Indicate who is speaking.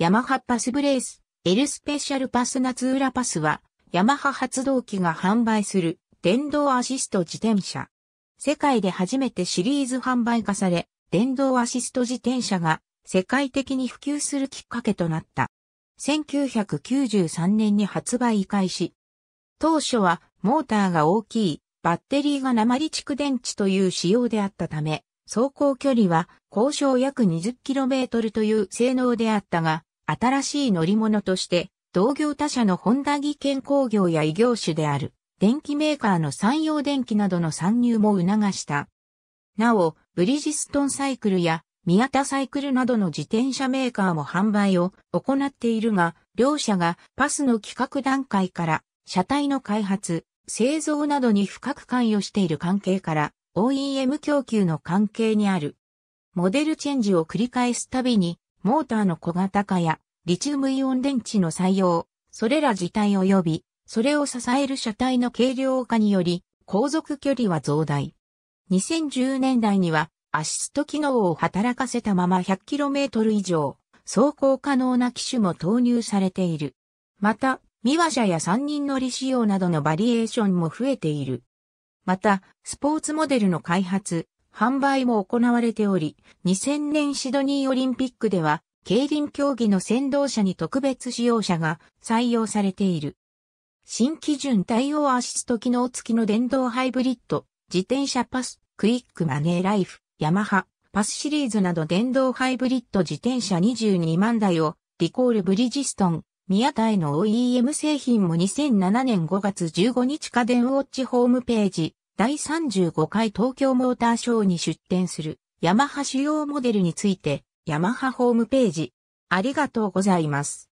Speaker 1: ヤマハパスブレース、エルスペシャルパス夏浦パスは、ヤマハ発動機が販売する電動アシスト自転車。世界で初めてシリーズ販売化され、電動アシスト自転車が世界的に普及するきっかけとなった。1993年に発売開始。当初はモーターが大きいバッテリーが鉛蓄電池という仕様であったため、走行距離は交渉約 20km という性能であったが、新しい乗り物として、同業他社のホンダ技研工業や異業種である、電機メーカーの山陽電機などの参入も促した。なお、ブリヂストンサイクルや宮田サイクルなどの自転車メーカーも販売を行っているが、両社がパスの企画段階から車体の開発、製造などに深く関与している関係から OEM 供給の関係にある。モデルチェンジを繰り返すたびにモーターの小型化や、リチウムイオン電池の採用、それら自体及び、それを支える車体の軽量化により、航続距離は増大。2010年代には、アシスト機能を働かせたまま 100km 以上、走行可能な機種も投入されている。また、ミワ車や3人乗り仕様などのバリエーションも増えている。また、スポーツモデルの開発、販売も行われており、2000年シドニーオリンピックでは、競輪競技の先導車に特別使用車が採用されている。新基準対応アシスト機能付きの電動ハイブリッド、自転車パス、クイックマネーライフ、ヤマハ、パスシリーズなど電動ハイブリッド自転車22万台を、リコールブリヂストン、宮台の OEM 製品も2007年5月15日家電ウォッチホームページ、第35回東京モーターショーに出展するヤマハ主要モデルについてヤマハホームページ。あり
Speaker 2: がとうございます。